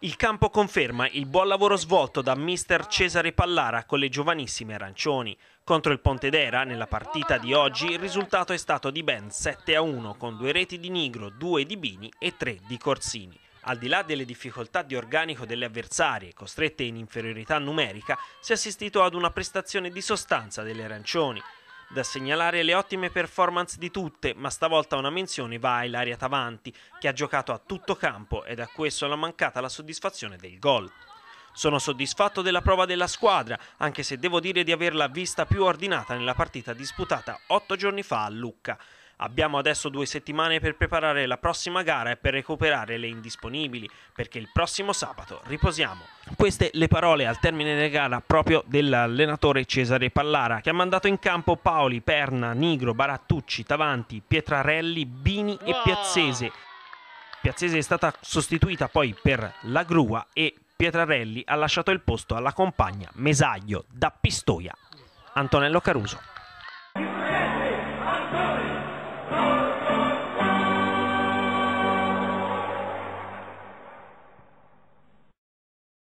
Il campo conferma il buon lavoro svolto da mister Cesare Pallara con le giovanissime arancioni. Contro il Pontedera, nella partita di oggi, il risultato è stato di ben 7 a 1, con due reti di Nigro, due di Bini e tre di Corsini. Al di là delle difficoltà di organico delle avversarie, costrette in inferiorità numerica, si è assistito ad una prestazione di sostanza delle arancioni, da segnalare le ottime performance di tutte, ma stavolta una menzione va a Ilaria Tavanti, che ha giocato a tutto campo ed a questo l'ha mancata la soddisfazione del gol. Sono soddisfatto della prova della squadra, anche se devo dire di averla vista più ordinata nella partita disputata otto giorni fa a Lucca. Abbiamo adesso due settimane per preparare la prossima gara e per recuperare le indisponibili, perché il prossimo sabato riposiamo. Queste le parole al termine della gara proprio dell'allenatore Cesare Pallara, che ha mandato in campo Paoli, Perna, Nigro, Barattucci, Tavanti, Pietrarelli, Bini e Piazzese. Piazzese è stata sostituita poi per la Grua e Pietrarelli ha lasciato il posto alla compagna Mesaglio da Pistoia. Antonello Caruso.